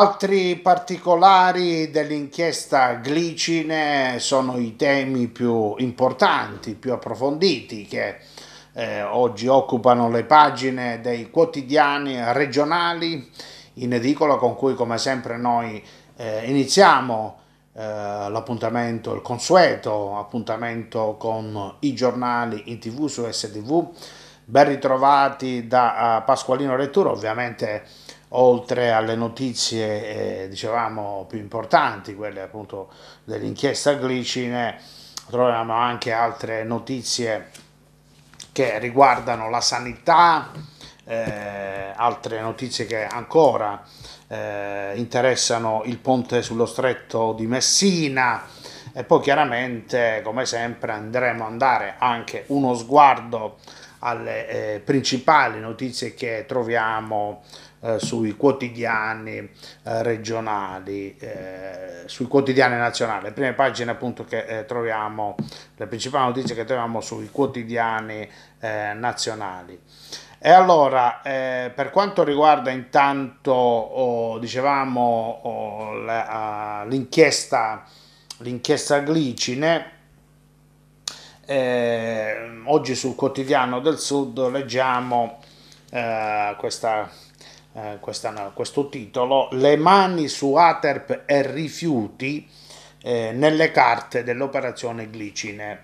Altri particolari dell'inchiesta Glicine sono i temi più importanti, più approfonditi che eh, oggi occupano le pagine dei quotidiani regionali in edicola con cui come sempre noi eh, iniziamo eh, l'appuntamento, il consueto appuntamento con i giornali in tv su STV. Ben ritrovati da eh, Pasqualino Rettura, ovviamente oltre alle notizie eh, dicevamo più importanti, quelle appunto dell'inchiesta Glicine, troviamo anche altre notizie che riguardano la sanità, eh, altre notizie che ancora eh, interessano il ponte sullo stretto di Messina e poi chiaramente come sempre andremo a dare anche uno sguardo alle eh, principali notizie che troviamo eh, sui quotidiani eh, regionali, eh, sui quotidiani nazionali, le prime pagine appunto che eh, troviamo, le principali notizie che troviamo sui quotidiani eh, nazionali. E allora, per quanto riguarda intanto, oh, dicevamo, oh, l'inchiesta, l'inchiesta glicine, oggi sul quotidiano del Sud leggiamo questa eh, questa, questo titolo, Le mani su Aterp e rifiuti eh, nelle carte dell'operazione Glicine.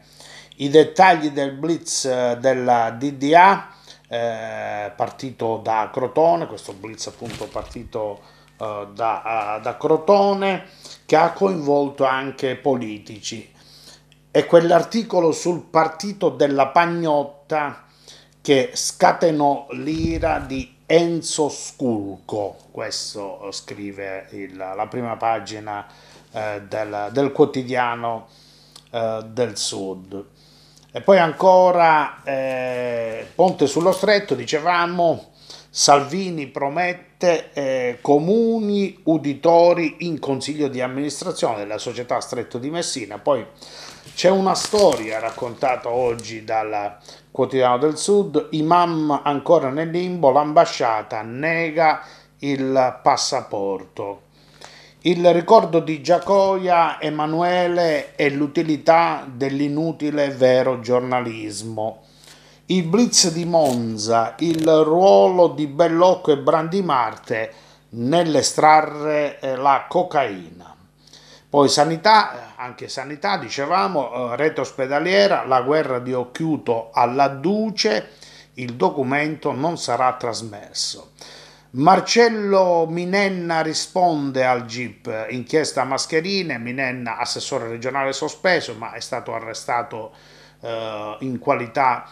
I dettagli del blitz eh, della DDA eh, partito da Crotone, questo blitz appunto partito eh, da, da Crotone, che ha coinvolto anche politici. E quell'articolo sul partito della pagnotta che scatenò l'ira di Enzo Sculco, questo eh, scrive il, la prima pagina eh, del, del, quotidiano eh, del Sud. E poi ancora eh, Ponte sullo Stretto, dicevamo, Salvini promette eh, comuni uditori in consiglio di amministrazione della società Stretto di Messina, poi c'è una storia raccontata oggi dal Quotidiano del Sud, imam ancora nel limbo, l'ambasciata nega il passaporto. Il ricordo di Giacoia, Emanuele e l'utilità dell'inutile vero giornalismo. Il blitz di Monza, il ruolo di Bellocco e Brandimarte nell'estrarre la cocaina. Poi sanità, anche sanità, dicevamo, eh, rete ospedaliera, la guerra di Occhiuto alla Duce, il documento non sarà trasmesso. Marcello Minenna risponde al GIP, inchiesta mascherine, Minenna assessore regionale sospeso ma è stato arrestato eh, in qualità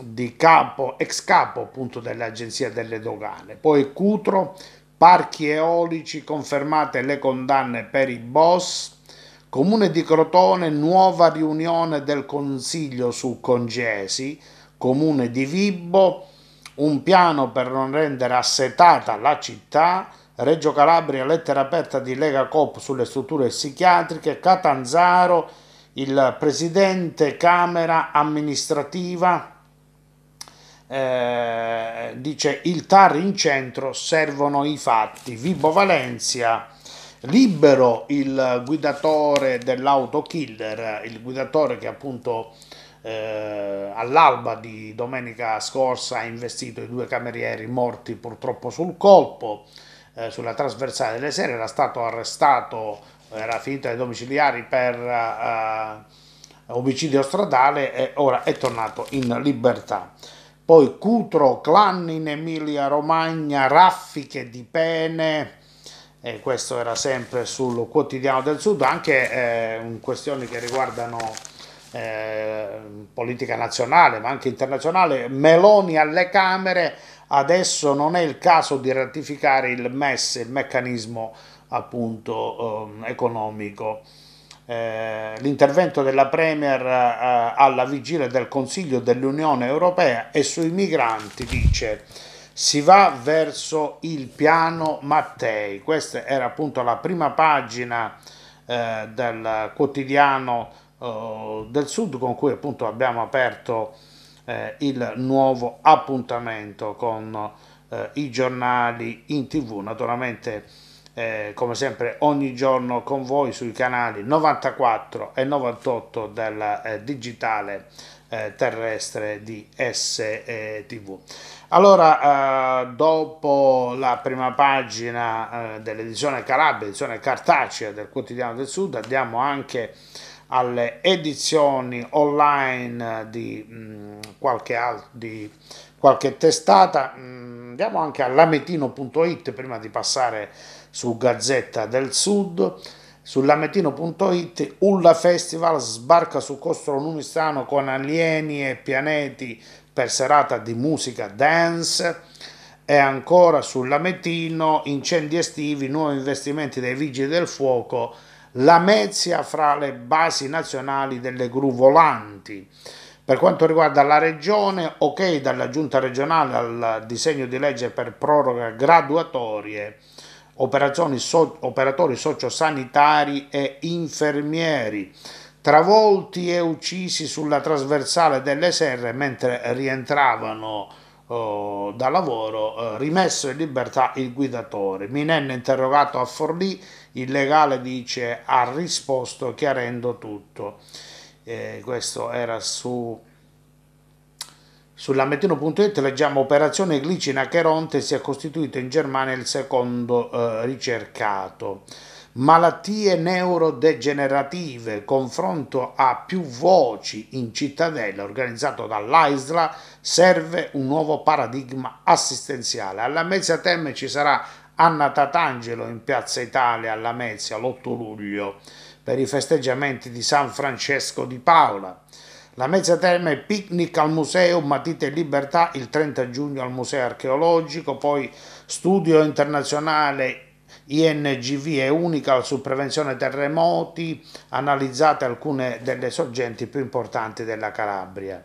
di capo, ex capo appunto dell'agenzia delle dogane. Poi Cutro, parchi eolici confermate le condanne per i boss, comune di Crotone nuova riunione del consiglio su Congesi, comune di Vibbo un piano per non rendere assetata la città, Reggio Calabria lettera aperta di Lega Cop sulle strutture psichiatriche, Catanzaro il presidente Camera amministrativa eh, dice il TAR in centro servono i fatti. Vibo Valencia, libero il guidatore dell'auto killer il guidatore che appunto eh, all'alba di domenica scorsa ha investito i due camerieri morti purtroppo sul colpo, eh, sulla trasversale delle sere, era stato arrestato, era finito ai domiciliari per eh, omicidio stradale e ora è tornato in libertà poi Cutro, Clan in Emilia Romagna, Raffiche di Pene, e questo era sempre sul quotidiano del Sud, anche eh, questioni che riguardano eh, politica nazionale ma anche internazionale, Meloni alle Camere, adesso non è il caso di ratificare il MES, il meccanismo appunto eh, economico eh, l'intervento della Premier eh, alla vigilia del Consiglio dell'Unione Europea e sui migranti dice si va verso il piano Mattei. Questa era appunto la prima pagina eh, del quotidiano eh, del Sud con cui appunto abbiamo aperto eh, il nuovo appuntamento con i giornali in tv. Naturalmente eh, come sempre ogni giorno con voi sui canali 94 e 98 del eh, digitale eh, terrestre di STV. Allora, eh, dopo la prima pagina eh, dell'edizione Calabria, edizione cartacea del quotidiano del Sud, andiamo anche alle edizioni online di, mh, mm, qualche, alt- di qualche testata. Mh, mm, andiamo anche all'ametino.it prima di passare su Gazzetta del Sud. Sull'ametino.it Ulla Festival sbarca su Costro Numistano con alieni e pianeti per serata di musica dance e ancora sull'Ametino incendi estivi, nuovi investimenti dei vigili del fuoco la mezia fra le basi nazionali delle gru volanti. Per quanto riguarda la regione, ok dalla giunta regionale al disegno di legge per proroga graduatorie, so, operatori sociosanitari e infermieri travolti e uccisi sulla trasversale delle serre mentre rientravano eh, da lavoro, eh, rimesso in libertà il guidatore, minenne interrogato a Forlì il legale dice ha risposto chiarendo tutto. Eh, questo era su Sull'ametino.it leggiamo operazione glicina Cheronte si è costituito in Germania il secondo eh, ricercato. Malattie neurodegenerative, confronto a più voci in cittadella organizzato dall'AISLA, serve un nuovo paradigma assistenziale. Alla mezza termine ci sarà Anna Tatangelo in Piazza Italia a Lamezia l'8 luglio per i festeggiamenti di San Francesco di Paola. La Mezza Terme Picnic al Museo Matite e Libertà il 30 giugno al Museo Archeologico, poi Studio Internazionale INGV e unica su prevenzione terremoti, analizzate alcune delle sorgenti più importanti della Calabria.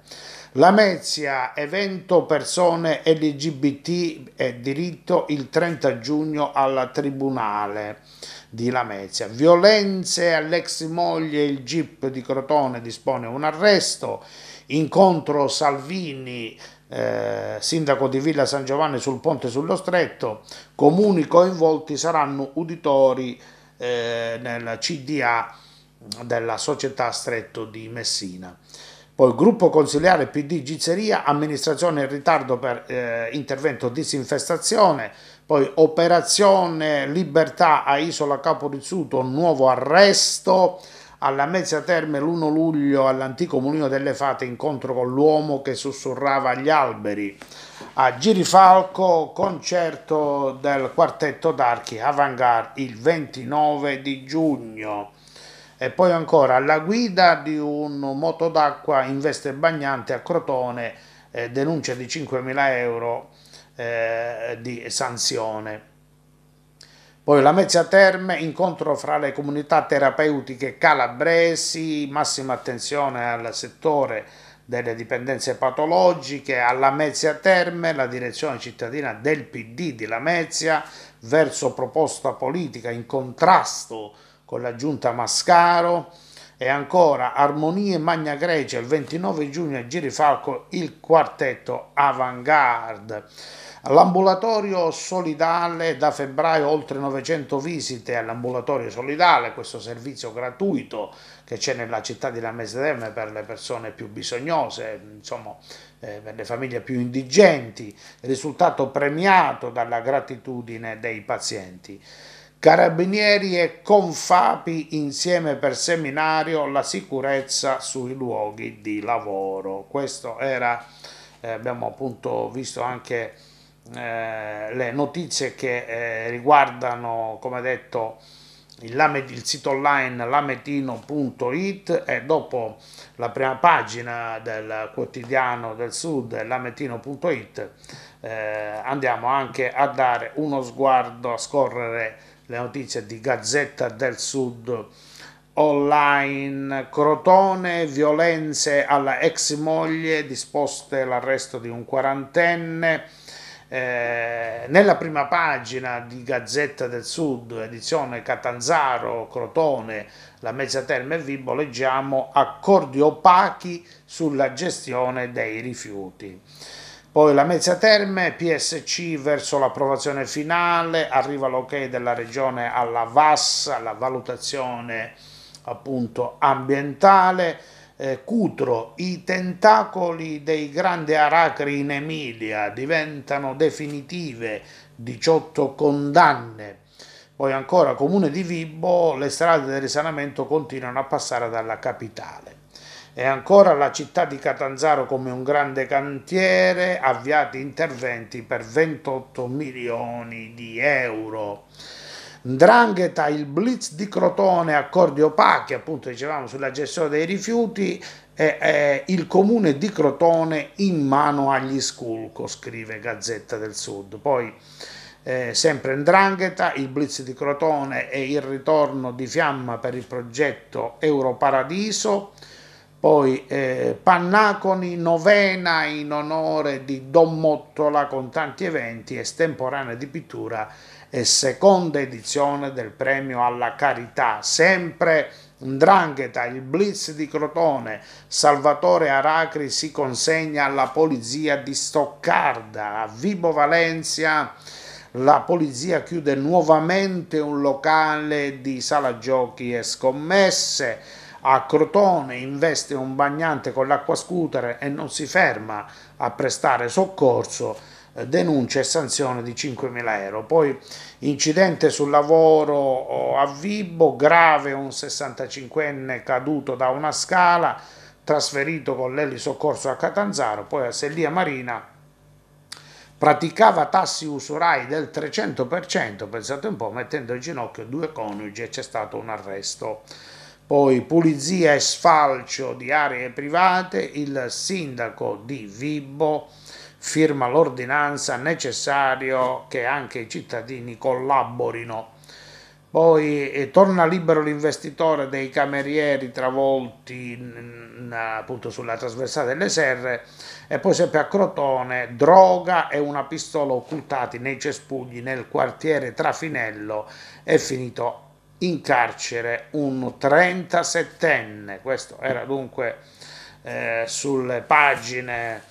Lamezia, evento persone LGBT e diritto il 30 giugno al Tribunale di Lamezia. Violenze all'ex moglie, il GIP di Crotone dispone un arresto. Incontro Salvini, eh, sindaco di Villa San Giovanni sul ponte sullo stretto. Comuni coinvolti saranno uditori eh, nel CDA della società Stretto di Messina. Poi gruppo consiliare PD Gizzeria, amministrazione in ritardo per eh, intervento disinfestazione, poi operazione libertà a Isola Capo Rizzuto, nuovo arresto, alla Mezza Terme l'1 luglio all'antico mulino delle fate incontro con l'uomo che sussurrava agli alberi, a Girifalco concerto del quartetto d'archi Avangar il 29 di giugno e poi ancora alla guida di un moto d'acqua in veste bagnante a Crotone, eh, denuncia di 5.000 euro eh, di sanzione. Poi la Mezza Terme, incontro fra le comunità terapeutiche calabresi, massima attenzione al settore delle dipendenze patologiche, alla Mezia Terme, la direzione cittadina del PD di Lamezia, verso proposta politica in contrasto con l'aggiunta Mascaro e ancora Armonie Magna Grecia il 29 giugno a Girifalco il quartetto Avantgarde. L'ambulatorio solidale da febbraio oltre 900 visite all'ambulatorio solidale, questo servizio gratuito che c'è nella città di Lamesdem per le persone più bisognose, insomma eh, per le famiglie più indigenti, risultato premiato dalla gratitudine dei pazienti. Carabinieri e Confapi insieme per seminario la sicurezza sui luoghi di lavoro. Questo era, eh, abbiamo appunto visto anche eh, le notizie che eh, riguardano, come detto, il, lamet- il sito online lametino.it e dopo la prima pagina del quotidiano del sud lametino.it eh, andiamo anche a dare uno sguardo a scorrere le notizie di Gazzetta del Sud online, Crotone, violenze alla ex moglie, disposte l'arresto di un quarantenne, eh, nella prima pagina di Gazzetta del Sud, edizione Catanzaro, Crotone, la Mezzaterme e Vibo, leggiamo accordi opachi sulla gestione dei rifiuti. Poi la Mezza Terme, PSC verso l'approvazione finale, arriva l'ok della regione alla VAS, alla valutazione appunto ambientale, eh, Cutro, i tentacoli dei grandi aracri in Emilia diventano definitive, 18 condanne. Poi ancora Comune di Vibo, le strade del risanamento continuano a passare dalla capitale e ancora la città di Catanzaro come un grande cantiere, avviati interventi per 28 milioni di euro. Ndrangheta, il blitz di Crotone, accordi opachi, appunto dicevamo sulla gestione dei rifiuti, e, e il comune di Crotone in mano agli sculco, scrive Gazzetta del Sud. Poi eh, sempre Ndrangheta, il blitz di Crotone e il ritorno di fiamma per il progetto Europaradiso, poi eh, Pannaconi novena in onore di Don Mottola con tanti eventi estemporanei di pittura e seconda edizione del premio alla carità, sempre Ndrangheta, il blitz di Crotone, Salvatore Aracri si consegna alla polizia di Stoccarda, a Vibo Valencia la polizia chiude nuovamente un locale di sala giochi e scommesse, a Crotone investe un bagnante con l'acqua l'acquascutere e non si ferma a prestare soccorso eh, denuncia e sanzione di 5.000 euro. Poi incidente sul lavoro oh, a Vibo, grave un 65enne caduto da una scala, trasferito con l'elisoccorso a Catanzaro, poi a Sellia Marina praticava tassi usurai del 300%, pensate un po', mettendo in ginocchio due coniugi e c'è stato un arresto poi pulizia e sfalcio di aree private, il sindaco di Vibo firma l'ordinanza necessario che anche i cittadini collaborino. Poi eh, torna libero l'investitore dei camerieri travolti in, appunto sulla trasversale delle serre e poi sempre a Crotone droga e una pistola occultati nei cespugli nel quartiere Trafinello è finito in carcere un 37enne, questo era dunque eh, sulle pagine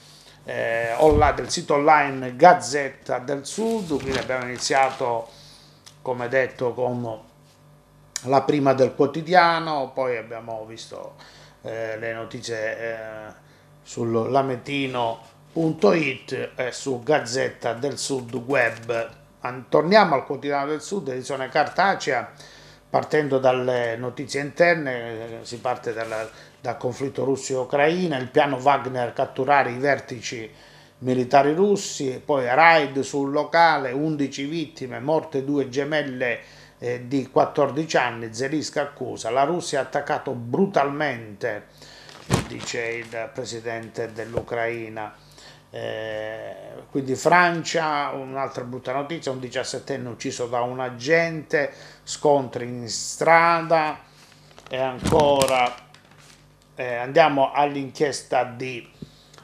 eh, online, del sito online Gazzetta del Sud, quindi abbiamo iniziato come detto con la prima del quotidiano, poi abbiamo visto eh, le notizie eh, sul lamentino.it e su Gazzetta del Sud web. Torniamo al quotidiano del Sud, edizione cartacea partendo dalle notizie interne, eh, si parte dalla, dal conflitto russo ucraina il piano Wagner catturare i vertici militari russi, poi raid sul locale, 11 vittime, morte due gemelle eh, di 14 anni, Zelisca accusa, la Russia ha attaccato brutalmente, dice il presidente dell'Ucraina. Eh, quindi Francia, un'altra brutta notizia, un 17enne ucciso da un agente, scontri in strada e ancora eh, andiamo all'inchiesta di,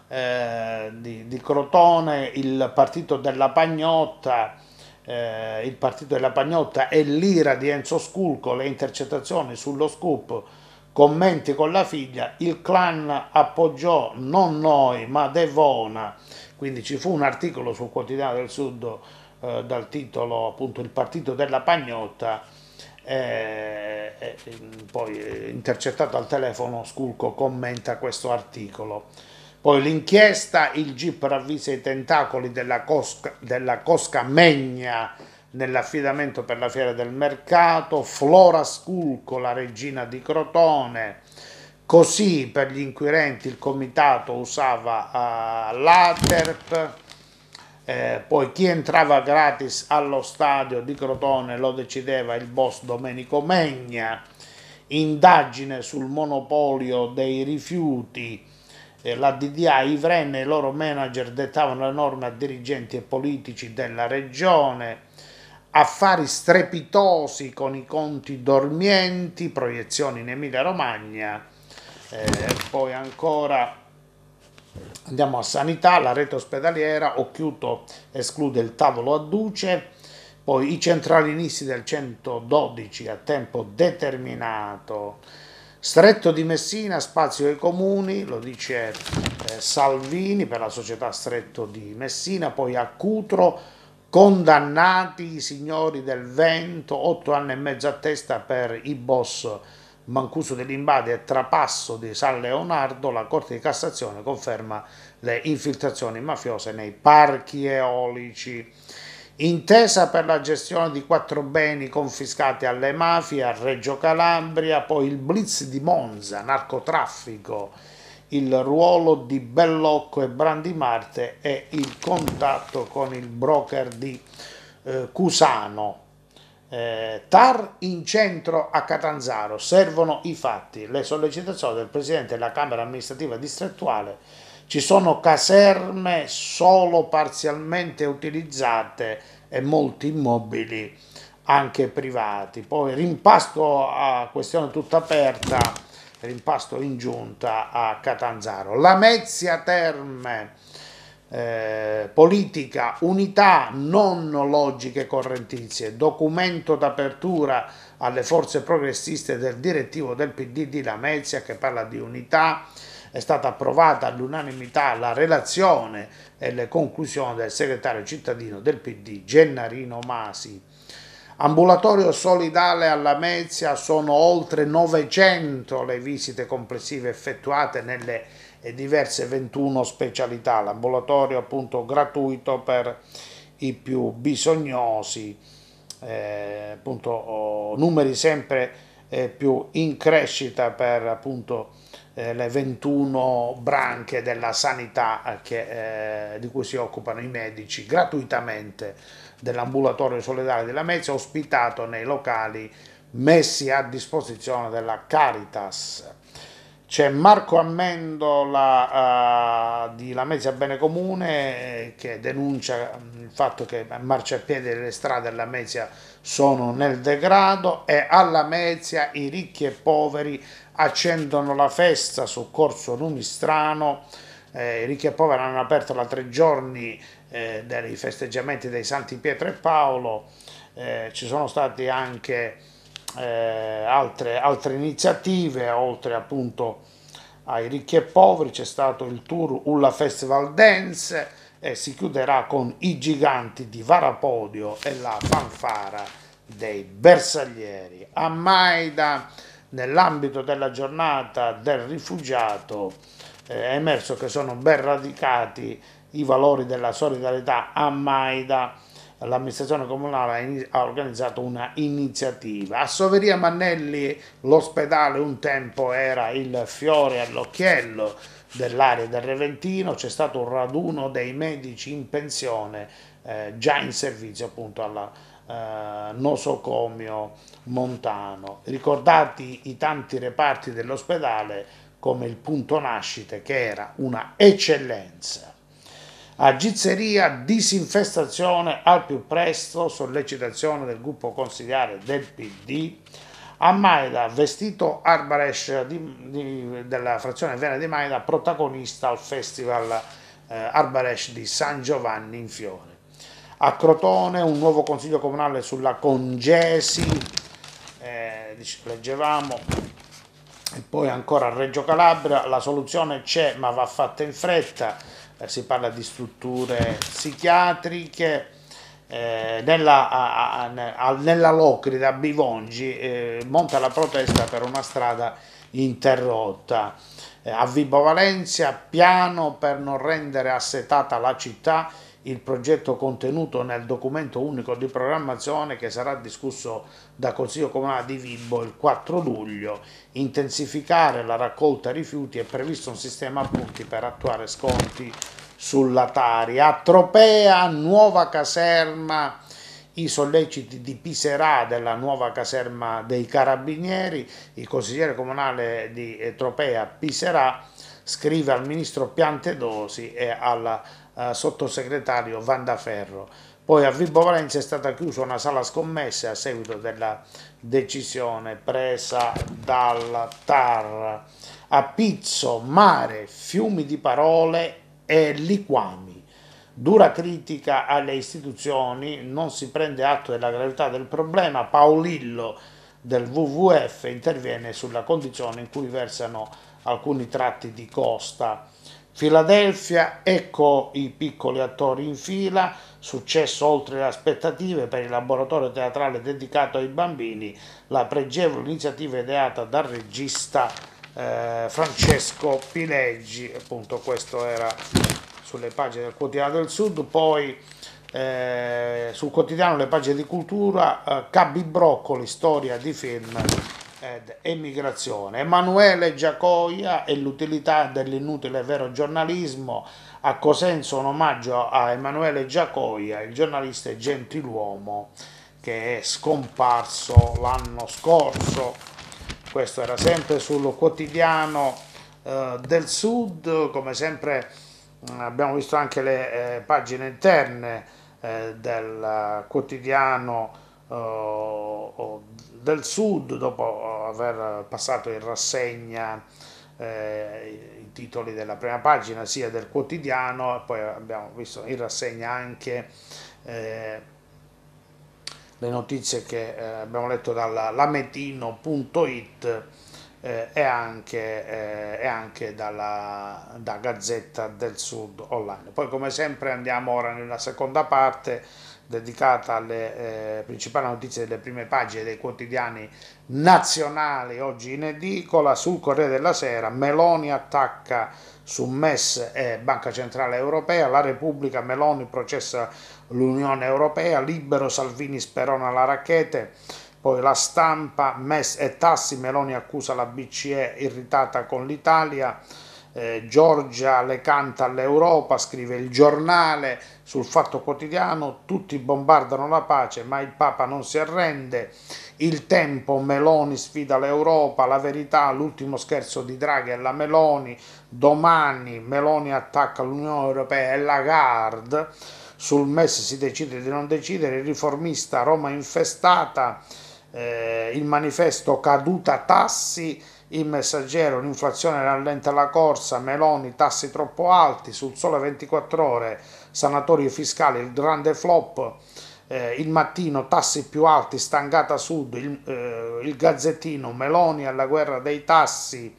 eh, di, di, Crotone, il partito della Pagnotta. Eh, il partito della Pagnotta e l'ira di Enzo Sculco, le intercettazioni sullo scoop commenti con la figlia, il clan appoggiò non noi ma Devona, quindi ci fu un articolo sul quotidiano del Sud eh, dal titolo appunto il partito della pagnotta, eh, mm, eh, poi intercettato al telefono Sculco commenta questo articolo. Poi l'inchiesta, il GIP ravvisa i tentacoli della cosca, della cosca Megna, nell'affidamento per la Fiera del Mercato, Flora Sculco, la regina di Crotone, così per gli inquirenti il comitato usava uh, l'ATERP, eh, poi chi entrava gratis allo stadio di Crotone lo decideva il boss Domenico Megna, indagine sul monopolio dei rifiuti, eh, la DDA Ivrenne e i loro manager dettavano le norme a dirigenti e politici della regione, affari strepitosi con i conti dormienti, proiezioni in Emilia-Romagna, eh, poi ancora andiamo a sanità, la rete ospedaliera, Occhiuto esclude il tavolo a duce, poi i centralinisti del 112 a tempo determinato, stretto di Messina, spazio ai comuni, lo dice eh, Salvini per la società stretto di Messina, poi a Cutro, condannati i signori del vento, otto anni e mezzo a testa per i boss Mancuso dell'Imbadi e Trapasso di San Leonardo, la Corte di Cassazione conferma le infiltrazioni mafiose nei parchi eolici. Intesa per la gestione di quattro beni confiscati alle mafie a Reggio Calabria, poi il blitz di Monza, narcotraffico, il ruolo di Bellocco e Brandi Marte e il contatto con il broker di eh, Cusano. Eh, TAR in centro a Catanzaro, servono i fatti, le sollecitazioni del Presidente della Camera amministrativa distrettuale, ci sono caserme solo parzialmente utilizzate e molti immobili anche privati. Poi rimpasto a questione tutta aperta rimpasto in giunta a Catanzaro. La Mezzia Terme, eh, politica, unità non logiche correntizie, documento d'apertura alle forze progressiste del direttivo del PD di Lamezia che parla di unità, è stata approvata all'unanimità la relazione e le conclusioni del segretario cittadino del PD Gennarino Masi. Ambulatorio solidale alla Mezia sono oltre 900 le visite complessive effettuate nelle eh, diverse 21 specialità, l'ambulatorio appunto gratuito per i più bisognosi, eh, appunto numeri sempre eh, più in crescita per appunto eh, le 21 branche della sanità eh, che, eh, di cui si occupano i medici gratuitamente dell'ambulatorio solidale della Mezia, ospitato nei locali messi a disposizione della Caritas. C'è Marco Ammendola uh, eh, di La Mezia Bene Comune che denuncia mm, il fatto che marciapiedi delle strade della Mezia sono nel degrado e alla Mezia i ricchi e i poveri accendono la festa su Corso Numistrano eh, i ricchi e poveri hanno aperto da tre giorni eh, dei festeggiamenti dei Santi Pietro e Paolo, eh, ci sono state anche eh, altre, altre, iniziative, oltre appunto ai ricchi e poveri c'è stato il tour Ulla Festival Dance e si chiuderà con i giganti di Varapodio e la fanfara dei bersaglieri. A Maida, nell'ambito della giornata del rifugiato, eh, è emerso che sono ben radicati i valori della solidarietà a Maida l'amministrazione comunale ha organizzato una iniziativa. A Soveria Mannelli l'ospedale un tempo era il fiore all'occhiello dell'area del Reventino, c'è stato un raduno dei medici in pensione eh, già in servizio appunto alla eh, nosocomio montano. Ricordati i tanti reparti dell'ospedale, come il punto nascite che era una eccellenza. A Gizzeria disinfestazione al più presto, sollecitazione del gruppo consigliare del PD. A Maida, vestito Arbesh della frazione Vena di Maida, protagonista al festival eh, Arbesh di San Giovanni in Fiore. A Crotone un nuovo consiglio comunale sulla congesi, eh, leggevamo e poi ancora a Reggio Calabria la soluzione c'è ma va fatta in fretta, eh, si parla di strutture psichiatriche. Eh, nella, a, a, nella Locrida a Bivongi eh, monta la protesta per una strada interrotta. Eh, a Vibo Valencia, piano per non rendere assetata la città, il progetto contenuto nel documento unico di programmazione che sarà discusso da Consiglio Comunale di Vibo il 4 luglio, intensificare la raccolta rifiuti è previsto un sistema a punti per attuare sconti sulla Tari. A Tropea, nuova caserma i solleciti di Piserà della nuova caserma dei Carabinieri, il consigliere comunale di eh, Tropea Piserà scrive al ministro Piantedosi e al eh, sottosegretario Vandaferro. Poi a Vibo Valencia è stata chiusa una sala scommesse a seguito della decisione presa dal TAR. A Pizzo, mare, fiumi di parole e liquami. Dura critica alle istituzioni, non si prende atto della gravità del problema. Paolillo del WWF interviene sulla condizione in cui versano alcuni tratti di costa. Filadelfia, ecco i piccoli attori in fila, successo oltre le aspettative per il laboratorio teatrale dedicato ai bambini, la pregevole iniziativa ideata dal regista eh, Francesco Pileggi, appunto questo era sulle pagine del Quotidiano del Sud, poi eh, sul quotidiano le pagine di cultura, eh, Cabbi Broccoli, storia di film ed emigrazione. Emanuele Giacoia e l'utilità dell'inutile vero giornalismo. A Cosenza un omaggio a Emanuele Giacoia, il giornalista e gentiluomo che è scomparso l'anno scorso. Questo era sempre sul quotidiano eh, del Sud, come sempre abbiamo visto anche le eh, pagine interne eh, del quotidiano eh, del sud dopo aver passato in rassegna eh, i titoli della prima pagina sia del quotidiano e poi abbiamo visto in rassegna anche eh, le notizie che eh, abbiamo letto dalla lametino.it eh, e anche, eh, e anche dalla, da Gazzetta del Sud online. Poi come sempre andiamo ora nella seconda parte dedicata alle eh, principali notizie delle prime pagine dei quotidiani nazionali oggi in edicola sul Corriere della Sera Meloni attacca su MES e Banca Centrale Europea la Repubblica Meloni processa l'Unione Europea Libero Salvini Sperona la racchete poi la stampa, MES e tassi, Meloni accusa la BCE irritata con l'Italia, eh, Giorgia le canta all'Europa, scrive il giornale sul fatto quotidiano, tutti bombardano la pace ma il Papa non si arrende, il tempo Meloni sfida l'Europa, la verità, l'ultimo scherzo di Draghi e la Meloni, domani Meloni attacca l'Unione Europea e la Lagarde, sul MES si decide di non decidere, il riformista Roma infestata, eh, il manifesto caduta tassi, il messaggero, l'inflazione rallenta la corsa, Meloni tassi troppo alti, sul sole 24 ore, sanatorio fiscale, il grande flop, eh, il mattino tassi più alti, stangata sud, il, eh, il gazzettino, Meloni alla guerra dei tassi,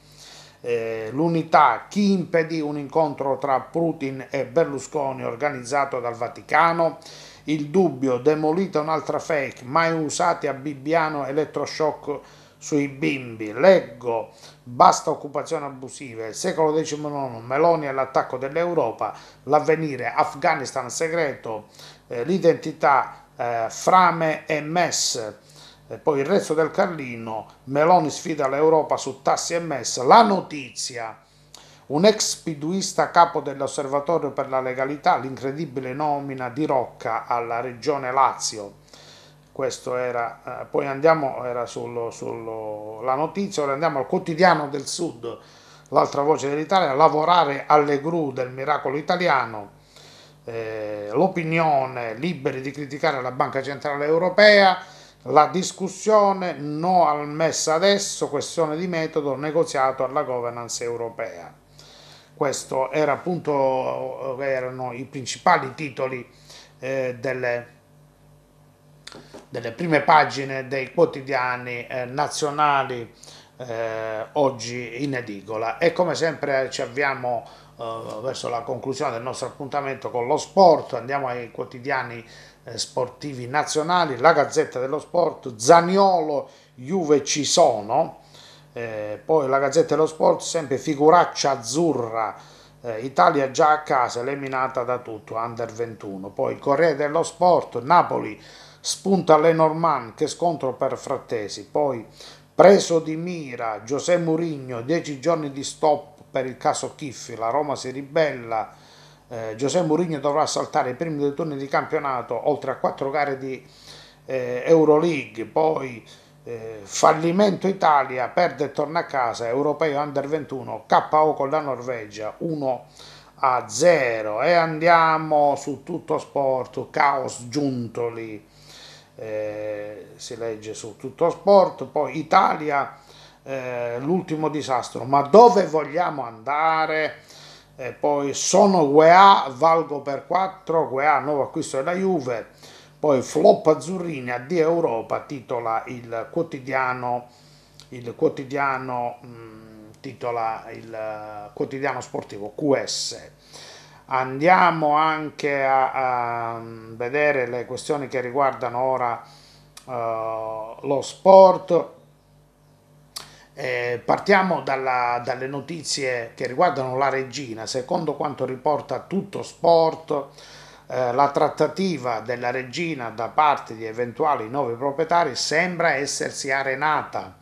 eh, l'unità, chi impedì un incontro tra Putin e Berlusconi organizzato dal Vaticano, il dubbio, demolita un'altra fake, mai usati a Bibbiano elettroshock sui bimbi. Leggo, basta occupazione abusiva, il secolo XIX, Meloni all'attacco dell'Europa, l'avvenire, Afghanistan segreto, eh, l'identità, eh, frame e mess. poi il resto del Carlino, Meloni sfida l'Europa su tassi e MES, la notizia un ex piduista capo dell'Osservatorio per la legalità, l'incredibile nomina di Rocca alla regione Lazio. Questo era, eh, poi andiamo, era sulla notizia, ora andiamo al quotidiano del Sud, l'altra voce dell'Italia, lavorare alle gru del miracolo italiano, eh, l'opinione, liberi di criticare la Banca Centrale Europea, la discussione, no al MES adesso, questione di metodo, negoziato alla governance europea. Questo era appunto, erano i principali titoli eh, delle, delle, prime pagine dei quotidiani eh, nazionali eh, oggi in edicola e come sempre ci avviamo eh, verso la conclusione del nostro appuntamento con lo sport, andiamo ai quotidiani eh, sportivi nazionali, la Gazzetta dello Sport, Zaniolo, Juve ci sono, eh, poi la Gazzetta dello Sport, sempre figuraccia azzurra, eh, Italia già a casa, eliminata da tutto, under 21. Poi Corriere dello Sport, Napoli, spunta Lenormand, che scontro per Frattesi. Poi preso di mira, José Mourinho, 10 giorni di stop per il caso Chiffi, la Roma si ribella, eh, José Mourinho dovrà saltare i primi due turni di campionato, oltre a quattro gare di eh, Euroleague, poi eh, fallimento Italia, perde e torna a casa, europeo under 21, KO con la Norvegia 1 a 0 e andiamo su tutto sport, caos Giuntoli eh, si legge su tutto sport, poi Italia eh, l'ultimo disastro, ma dove vogliamo andare? E eh, poi sono UEA, valgo per 4, UEA nuovo acquisto della Juve, poi Flop Azzurrini, a addio Europa, titola il quotidiano, il quotidiano, mh, mm, titola il quotidiano sportivo QS. Andiamo anche a, a mm, vedere le questioni che riguardano ora uh, lo sport. Eh, partiamo dalla, dalle notizie che riguardano la regina. Secondo quanto riporta tutto sport, eh, la trattativa della regina da parte di eventuali nuovi proprietari sembra essersi arenata.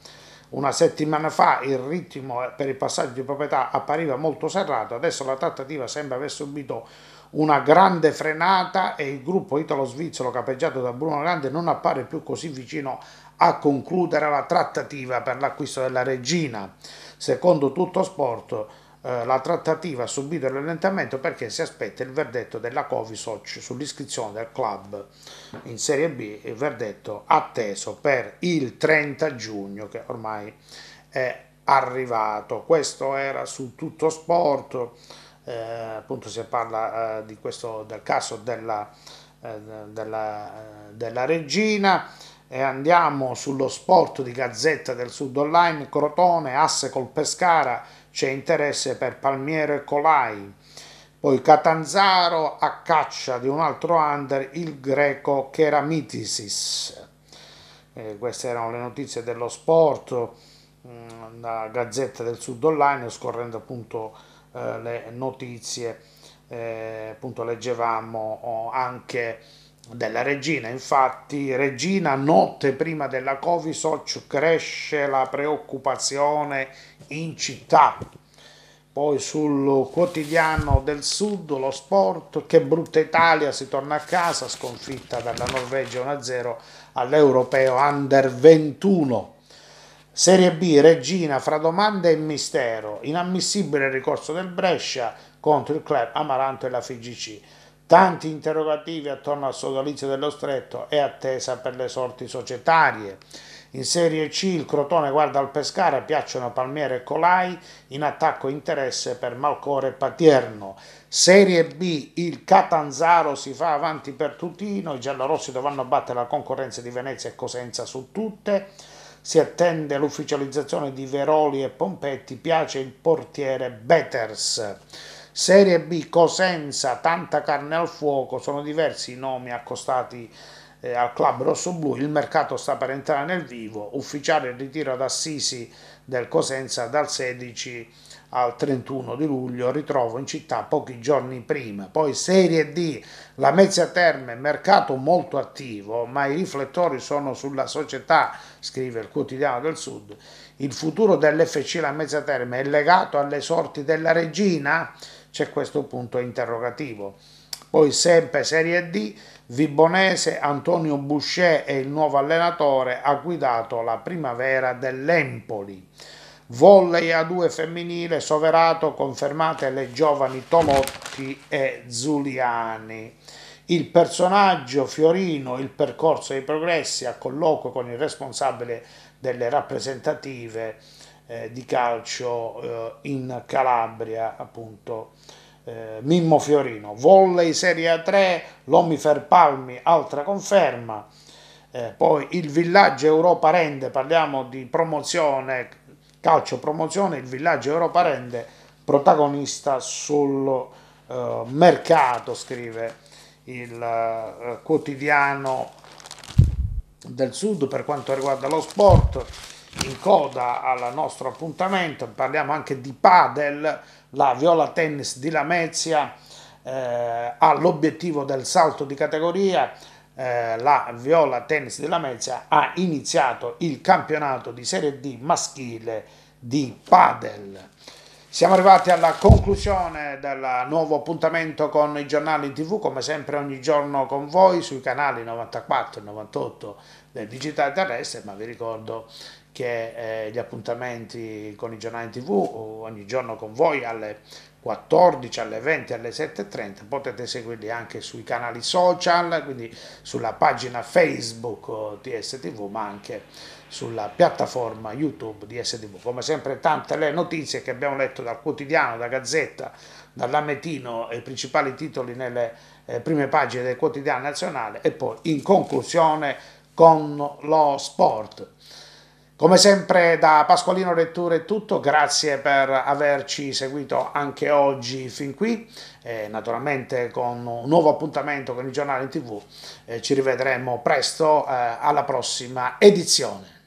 Una settimana fa il ritmo per il passaggio di proprietà appariva molto serrato, adesso la trattativa sembra aver subito una grande frenata e il gruppo italo-svizzero capeggiato da Bruno Grande non appare più così vicino a concludere la trattativa per l'acquisto della regina. Secondo tutto sport, eh, la trattativa ha subito rallentamento perché si aspetta il verdetto della Covi sull'iscrizione del club in Serie B, il verdetto atteso per il 30 giugno che ormai è arrivato. Questo era su tutto sport, eh, appunto si parla eh, di questo, del caso della, eh, della, eh, della regina e andiamo sullo sport di Gazzetta del Sud Online, Crotone, asse col Pescara c'è interesse per Palmiero e Colai. Poi Catanzaro a caccia di un altro under, il greco Keramitisis. Eh, queste erano le notizie dello sport, mm, la Gazzetta del Sud Online, scorrendo appunto eh, le notizie, eh, appunto leggevamo oh, anche della regina. Infatti, regina notte prima della Covid, Sociu cresce la preoccupazione in città. Poi sul quotidiano del sud lo sport, che brutta Italia, si torna a casa sconfitta dalla Norvegia 1-0 all'Europeo Under 21. Serie B, Regina, fra domande e mistero, inammissibile il ricorso del Brescia contro il club Amaranto e la FGC. Tanti interrogativi attorno al sodalizio dello stretto e attesa per le sorti societarie. In Serie C il Crotone guarda al Pescara, piacciono Palmiere e Colai, in attacco interesse per Malcore e Patierno. Serie B il Catanzaro si fa avanti per Tutino, i giallorossi dovranno battere la concorrenza di Venezia e Cosenza su tutte. Si attende l'ufficializzazione di Veroli e Pompetti, piace il portiere Betters. Serie B Cosenza, tanta carne al fuoco, sono diversi i nomi accostati eh, al club rossoblu, il mercato sta per entrare nel vivo, ufficiale ritiro ad Assisi del Cosenza dal 16 al 31 di luglio, ritrovo in città pochi giorni prima. Poi Serie D, la Mezza Terme, mercato molto attivo, ma i riflettori sono sulla società, scrive il quotidiano del Sud. Il futuro dell'FC La Mezza Terme è legato alle sorti della regina? C'è questo punto interrogativo. Poi sempre Serie D, Vibonese Antonio Boucher è il nuovo allenatore, ha guidato la primavera dell'Empoli. Volley a due femminile, Soverato, confermate le giovani Tolotti e Zuliani. Il personaggio Fiorino, il percorso dei progressi a colloquio con il responsabile delle rappresentative eh, di calcio eh, in Calabria, appunto eh, Mimmo Fiorino, volley Serie A3, Lomifer Palmi, altra conferma, eh, poi il Villaggio Europa Rende, parliamo di promozione, calcio promozione, il Villaggio Europa Rende, protagonista sul eh, mercato, scrive il eh, quotidiano del sud per quanto riguarda lo sport in coda al nostro appuntamento parliamo anche di padel la Viola Tennis di Lamezia eh, ha l'obiettivo del salto di categoria, eh, la Viola Tennis di Lamezia ha iniziato il campionato di Serie D maschile di Padel. Siamo arrivati alla conclusione del nuovo appuntamento con i giornali in tv, come sempre ogni giorno con voi sui canali 94 e 98 del Digitale Terrestre, ma vi ricordo che eh, gli appuntamenti con i giornali tv ogni giorno con voi alle 14, alle 20, alle 7.30 potete seguirli anche sui canali social, quindi sulla pagina Facebook di eh, STV ma anche sulla piattaforma YouTube di STV. Come sempre tante le notizie che abbiamo letto dal quotidiano, da Gazzetta, dall'Ametino, i principali titoli nelle eh, prime pagine del quotidiano nazionale e poi in conclusione con lo sport. Come sempre da Pasqualino Retture è tutto, grazie per averci seguito anche oggi fin qui, eh, naturalmente con un nuovo appuntamento con il giornale in tv, eh, ci rivedremo presto eh, alla prossima edizione.